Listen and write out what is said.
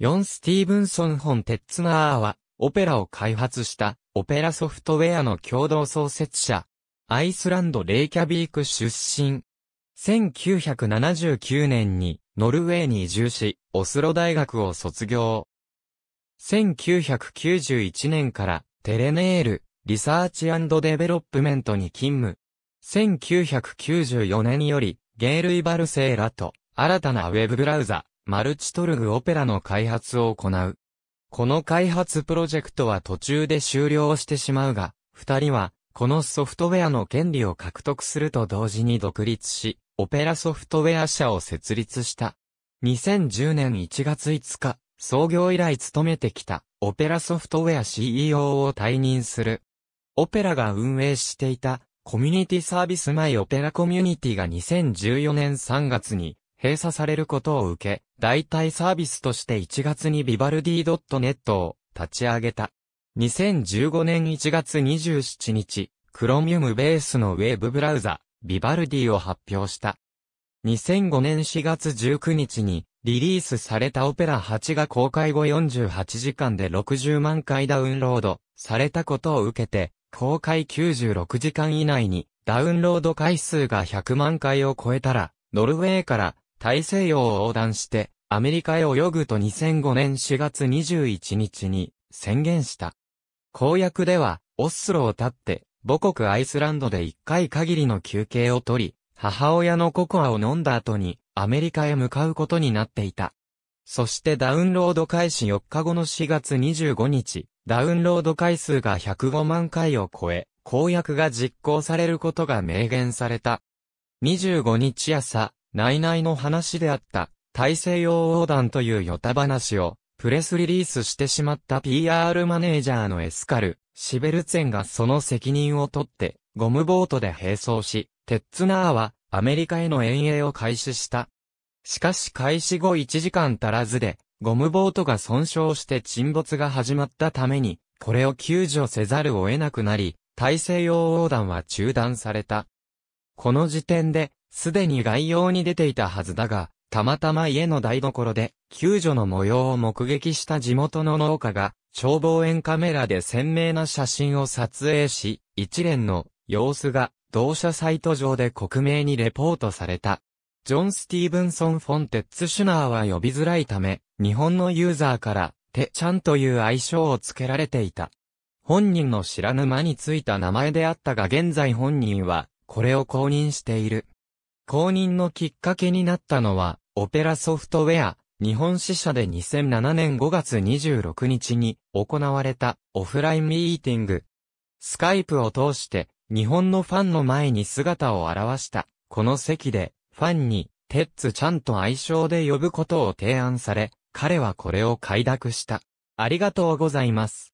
ヨン・スティーブンソン・ホン・テッツナーは、オペラを開発した、オペラソフトウェアの共同創設者、アイスランド・レイキャビーク出身。1979年に、ノルウェーに移住し、オスロ大学を卒業。1991年から、テレネール、リサーチデベロップメントに勤務。1994年より、ゲールイ・バルセーラと、新たなウェブブラウザ、マルチトルグオペラの開発を行う。この開発プロジェクトは途中で終了してしまうが、二人は、このソフトウェアの権利を獲得すると同時に独立し、オペラソフトウェア社を設立した。2010年1月5日、創業以来勤めてきた、オペラソフトウェア CEO を退任する。オペラが運営していた、コミュニティサービスマイオペラコミュニティが2014年3月に閉鎖されることを受け、代替サービスとして1月にビバルディ .net を立ち上げた。2015年1月27日、Chromium ベースのウェブブラウザ、ビバルディを発表した。2005年4月19日にリリースされたオペラ8が公開後48時間で60万回ダウンロードされたことを受けて、公開96時間以内にダウンロード回数が100万回を超えたら、ノルウェーから大西洋を横断して、アメリカへ泳ぐと2005年4月21日に宣言した。公約では、オスロを立って、母国アイスランドで一回限りの休憩を取り、母親のココアを飲んだ後にアメリカへ向かうことになっていた。そしてダウンロード開始4日後の4月25日、ダウンロード回数が105万回を超え、公約が実行されることが明言された。25日朝、内々の話であった、大西洋横断というヨタ話を、プレスリリースしてしまった PR マネージャーのエスカル、シベルツェンがその責任を取って、ゴムボートで並走し、テッツナーはアメリカへの遠泳を開始した。しかし開始後1時間足らずで、ゴムボートが損傷して沈没が始まったために、これを救助せざるを得なくなり、大西洋横断は中断された。この時点で、すでに概要に出ていたはずだが、たまたま家の台所で、救助の模様を目撃した地元の農家が、消防園カメラで鮮明な写真を撮影し、一連の様子が同社サイト上で克明にレポートされた。ジョン・スティーブンソン・フォンテッツ・シュナーは呼びづらいため、日本のユーザーから、てちゃんという愛称を付けられていた。本人の知らぬ間についた名前であったが現在本人は、これを公認している。公認のきっかけになったのは、オペラソフトウェア、日本支社で2007年5月26日に行われたオフラインミーティング。スカイプを通して日本のファンの前に姿を現した。この席でファンにテッツちゃんと愛称で呼ぶことを提案され、彼はこれを快諾した。ありがとうございます。